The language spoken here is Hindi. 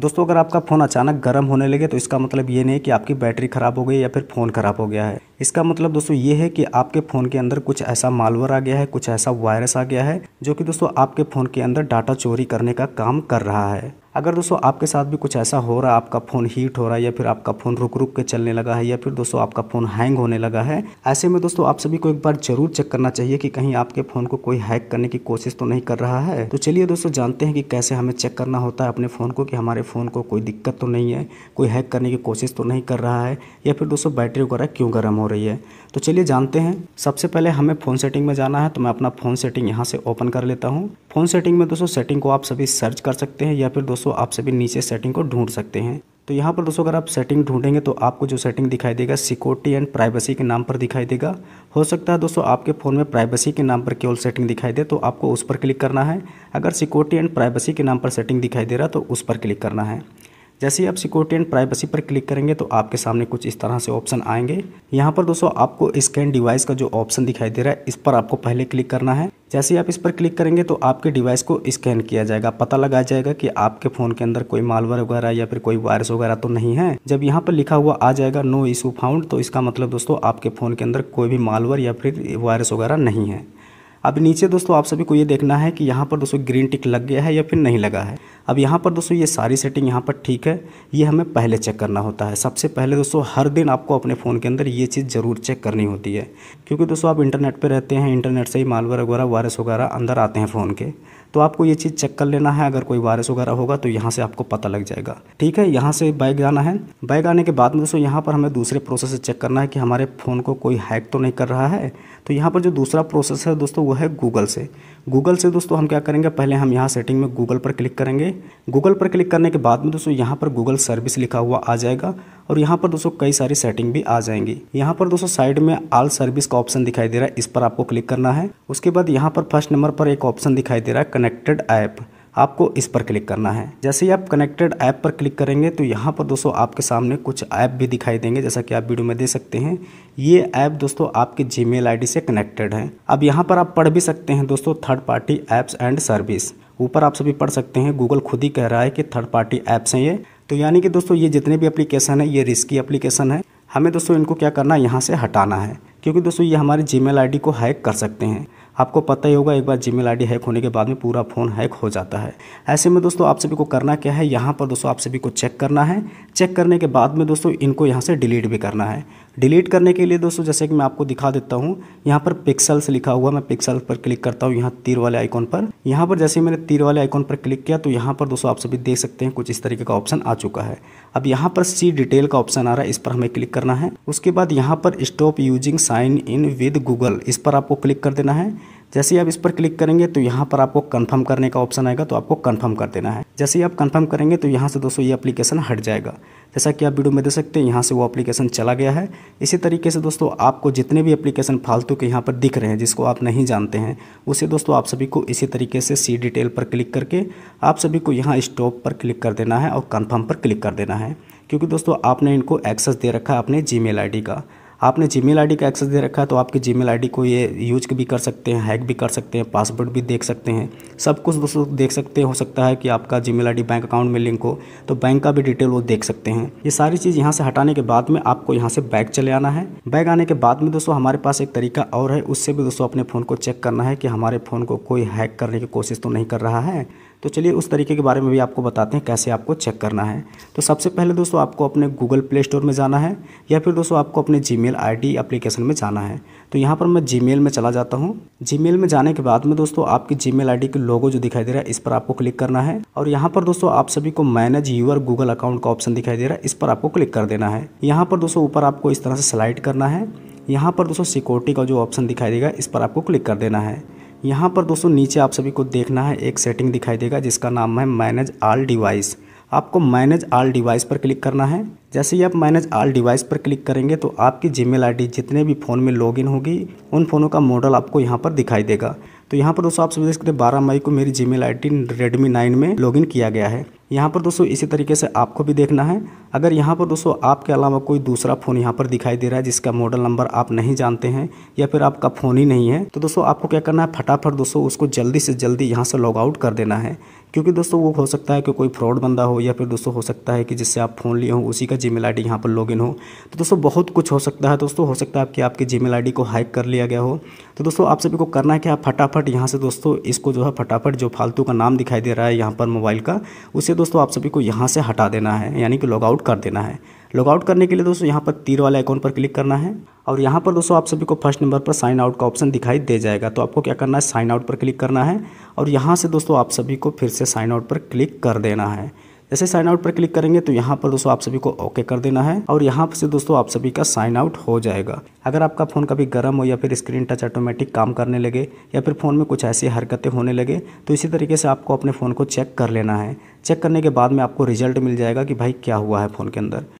दोस्तों अगर आपका फ़ोन अचानक गर्म होने लगे तो इसका मतलब ये नहीं कि आपकी बैटरी ख़राब हो गई या फिर फ़ोन ख़राब हो गया है इसका मतलब दोस्तों ये है कि आपके फ़ोन के अंदर कुछ ऐसा मालवर आ गया है कुछ ऐसा वायरस आ गया है जो कि दोस्तों आपके फ़ोन के अंदर डाटा चोरी करने का काम कर रहा है अगर दोस्तों आपके साथ भी कुछ ऐसा हो रहा है आपका फ़ोन हीट हो रहा है या फिर आपका फ़ोन रुक रुक के चलने लगा है या फिर दोस्तों आपका फ़ोन हैंग होने लगा है ऐसे में दोस्तों आप सभी को एक बार जरूर चेक करना चाहिए कि कहीं आपके फ़ोन को कोई हैक करने की कोशिश तो नहीं कर रहा है तो चलिए दोस्तों जानते हैं कि कैसे हमें चेक करना होता है अपने फ़ोन को कि हमारे फ़ोन को कोई दिक्कत तो नहीं है कोई हैक करने की कोशिश तो नहीं कर रहा है या फिर दोस्तों बैटरी वगैरह क्यों गर्म हो रही है तो चलिए जानते हैं सबसे पहले हमें फ़ोन सेटिंग में जाना है तो मैं अपना फ़ोन सेटिंग यहाँ से ओपन कर लेता हूँ फ़ोन सेटिंग में दोस्तों सेटिंग को आप सभी सर्च कर सकते हैं या फिर दोस्तों दोस्तों आप सभी नीचे सेटिंग को ढूंढ सकते हैं तो यहाँ पर दोस्तों अगर आप सेटिंग ढूंढेंगे तो आपको जो सेटिंग दिखाई देगा सिक्योरिटी एंड प्राइवेसी के नाम पर दिखाई देगा हो सकता है दोस्तों आपके फ़ोन में प्राइवेसी के नाम पर केवल सेटिंग दिखाई दे तो आपको उस पर क्लिक करना है अगर सिक्योरिटी एंड प्राइवेसी के नाम पर सेटिंग दिखाई दे रहा तो उस पर क्लिक करना है जैसे ही आप सिक्योरिटी एंड प्राइवेसी पर क्लिक करेंगे तो आपके सामने कुछ इस तरह से ऑप्शन आएंगे यहाँ पर दोस्तों आपको स्कैन डिवाइस का जो ऑप्शन दिखाई दे रहा है इस पर आपको पहले क्लिक करना है जैसे ही आप इस पर क्लिक करेंगे तो आपके डिवाइस को स्कैन किया जाएगा पता लगा जाएगा कि आपके फ़ोन के अंदर कोई मालवर वगैरह या फिर कोई वायरस वगैरह तो नहीं है जब यहाँ पर लिखा हुआ आ जाएगा नो इशू फाउंड तो इसका मतलब दोस्तों आपके फ़ोन के अंदर कोई भी मालवर या फिर वायरस वगैरह नहीं है अब नीचे दोस्तों आप सभी को ये देखना है कि यहाँ पर दोस्तों ग्रीन टिक लग गया है या फिर नहीं लगा है अब यहाँ पर दोस्तों ये सारी सेटिंग यहाँ पर ठीक है ये हमें पहले चेक करना होता है सबसे पहले दोस्तों हर दिन आपको अपने फ़ोन के अंदर ये चीज़ ज़रूर चेक करनी होती है क्योंकि दोस्तों आप इंटरनेट पर रहते हैं इंटरनेट से ही मालवर वगैरह वायरस वगैरह अंदर आते हैं फ़ोन के तो आपको ये चीज़ चेक कर लेना है अगर कोई वायरस वगैरह होगा तो यहाँ से आपको पता लग जाएगा ठीक है यहाँ से बैग जाना है बैग आने के बाद में दोस्तों यहाँ पर हमें दूसरे प्रोसेस से चेक करना है कि हमारे फ़ोन को कोई हैक तो नहीं कर रहा है तो यहाँ पर जो दूसरा प्रोसेस है दोस्तों वो है गूगल से गूगल से दोस्तों हम क्या करेंगे पहले हम यहाँ सेटिंग में गूगल पर क्लिक करेंगे गूगल पर क्लिक करने के बाद में दोस्तों यहाँ पर गूगल सर्विस लिखा हुआ आ जाएगा और यहाँ पर दोस्तों कई सारी सेटिंग भी आ जाएंगी यहाँ पर दोस्तों साइड में आल सर्विस का ऑप्शन दिखाई दे रहा है इस पर आपको क्लिक करना है उसके बाद यहाँ पर फर्स्ट नंबर पर एक ऑप्शन दिखाई दे रहा है कनेक्टेड ऐप आपको इस पर क्लिक करना है जैसे ही आप कनेक्टेड ऐप पर क्लिक करेंगे तो यहाँ पर दोस्तों आपके सामने कुछ ऐप भी दिखाई देंगे जैसा कि आप वीडियो में दे सकते हैं ये ऐप दोस्तों आपके जी मेल से कनेक्टेड है अब यहाँ पर आप पढ़ भी सकते हैं दोस्तों third party apps and service ऊपर आप सभी पढ़ सकते हैं गूगल खुद ही कह रहा है कि थर्ड पार्टी ऐप्स हैं ये तो यानी कि दोस्तों ये जितने भी एप्लीकेशन है ये रिस्की एप्लीकेशन है हमें दोस्तों इनको क्या करना है यहाँ से हटाना है क्योंकि दोस्तों ये हमारी जी मेल को हैक कर सकते हैं आपको पता ही होगा एक बार जीमेल आईडी हैक होने के बाद में पूरा फ़ोन हैक हो जाता है ऐसे में दोस्तों आप सभी को करना क्या है यहाँ पर दोस्तों आप सभी को चेक करना है चेक करने के बाद में दोस्तों इनको यहाँ से डिलीट भी करना है डिलीट करने के लिए दोस्तों जैसे कि मैं आपको दिखा देता हूँ यहाँ पर पिक्सल्स लिखा हुआ मैं पिक्सल पर क्लिक करता हूँ यहाँ तीर वाले आइकॉन पर यहाँ पर जैसे मैंने तीर वाले आइकॉन पर क्लिक किया तो यहाँ पर दोस्तों आप सभी देख सकते हैं कुछ इस तरीके का ऑप्शन आ चुका है अब यहाँ पर सी डिटेल का ऑप्शन आ रहा है इस पर हमें क्लिक करना है उसके बाद यहाँ पर stop using sign in with Google इस पर आपको क्लिक कर देना है जैसे आप इस पर क्लिक करेंगे तो यहाँ पर आपको कन्फर्म करने का ऑप्शन आएगा तो आपको कन्फर्म कर देना है जैसे ही आप कन्फर्म करेंगे तो यहाँ से दोस्तों ये एप्लीकेशन हट जाएगा जैसा कि आप वीडियो में देख सकते हैं यहाँ से वो एप्लीकेशन चला गया है इसी तरीके से दोस्तों आपको जितने भी एप्लीकेशन फालतू के यहाँ पर दिख रहे हैं जिसको आप नहीं जानते हैं उसे दोस्तों आप सभी को इसी तरीके से सी डिटेल पर क्लिक करके आप सभी को यहाँ स्टॉप पर क्लिक कर देना है और कन्फर्म पर क्लिक कर देना है क्योंकि दोस्तों आपने इनको एक्सेस दे रखा है अपने जी मेल का आपने जी मेल का एक्सेस दे रखा है तो आपकी जी मेल को ये यूज भी कर सकते हैं हैक भी कर सकते हैं पासवर्ड भी देख सकते हैं सब कुछ दोस्तों देख सकते हो सकता है कि आपका जी मेल बैंक अकाउंट में लिंक हो तो बैंक का भी डिटेल वो देख सकते हैं ये सारी चीज़ यहाँ से हटाने के बाद में आपको यहाँ से बैग चले आना है बैग आने के बाद में दोस्तों हमारे पास एक तरीका और है उससे भी दोस्तों अपने फ़ोन को चेक करना है कि हमारे फ़ोन को कोई हैक करने की कोशिश तो नहीं कर रहा है तो चलिए उस तरीके के बारे में भी आपको बताते हैं कैसे आपको चेक करना है तो सबसे पहले दोस्तों आपको अपने गूगल प्ले स्टोर में जाना है या फिर दोस्तों आपको अपने जी मेल एप्लीकेशन में जाना है तो यहाँ पर मैं जी में चला जाता हूँ जी में जाने के बाद में दोस्तों आपकी जी मेल के लोगो जो दिखाई दे रहा है इस पर आपको क्लिक करना है और यहाँ पर दोस्तों आप सभी को मैनेज यूअर गूगल अकाउंट का ऑप्शन दिखाई दे रहा है इस पर आपको क्लिक कर देना है यहाँ पर दोस्तों ऊपर आपको इस तरह से स्लाइड करना है यहाँ पर दोस्तों सिक्योरिटी का जो ऑप्शन दिखाई देगा इस पर आपको क्लिक कर देना है यहाँ पर दोस्तों नीचे आप सभी को देखना है एक सेटिंग दिखाई देगा जिसका नाम है मैनेज आल डिवाइस आपको मैनेज आल डिवाइस पर क्लिक करना है जैसे ही आप मैनेज आल डिवाइस पर क्लिक करेंगे तो आपकी जीमेल आईडी जितने भी फ़ोन में लॉगिन होगी उन फ़ोनों का मॉडल आपको यहाँ पर दिखाई देगा तो यहाँ पर दोस्तों आप सभी देख सकते हैं बारह मई को मेरी जी मेल आई रेडमी नाइन में लॉगिन किया गया है यहाँ पर दोस्तों इसी तरीके से आपको भी देखना है अगर यहाँ पर दोस्तों आपके अलावा कोई दूसरा फ़ोन यहाँ पर दिखाई दे रहा है जिसका मॉडल नंबर आप नहीं जानते हैं या फिर आपका फ़ोन ही नहीं है तो दोस्तों आपको क्या करना है फटाफट दोस्तों उसको जल्दी से जल्दी यहाँ से लॉग आउट कर देना है क्योंकि दोस्तों वो हो सकता है कि कोई फ्रॉड बंदा हो या फिर दोस्तों हो सकता है कि जिससे आप फ़ोन लिए हो उसी का जी मेल आई यहाँ पर लॉग हो तो दोस्तों बहुत कुछ हो सकता है दोस्तों हो सकता है कि आपकी जी मेल को हैक कर लिया गया हो तो दोस्तों आप सभी को करना है कि आप फटाफट फटाफट यहाँ से दोस्तों इसको जो है फटाफट जो फालतू का नाम दिखाई दे रहा है यहाँ पर मोबाइल का उसे दोस्तों आप सभी को यहाँ से हटा देना है यानी कि लॉगआउट कर देना है लॉगआउट करने के लिए दोस्तों यहाँ पर तीर वाले अकाउंट पर क्लिक करना है और यहाँ पर दोस्तों आप सभी को फर्स्ट नंबर पर साइन आउट का ऑप्शन दिखाई दे जाएगा तो आपको क्या करना है साइन आउट पर क्लिक करना है और यहाँ से दोस्तों आप सभी को फिर से साइन आउट पर क्लिक कर देना है जैसे साइन आउट पर क्लिक करेंगे तो यहाँ पर दोस्तों आप सभी को ओके कर देना है और यहाँ से दोस्तों आप सभी का साइन आउट हो जाएगा अगर आपका फ़ोन कभी गर्म हो या फिर स्क्रीन टच ऑटोमेटिक काम करने लगे या फिर फ़ोन में कुछ ऐसी हरकतें होने लगे तो इसी तरीके से आपको अपने फ़ोन को चेक कर लेना है चेक करने के बाद में आपको रिजल्ट मिल जाएगा कि भाई क्या हुआ है फ़ोन के अंदर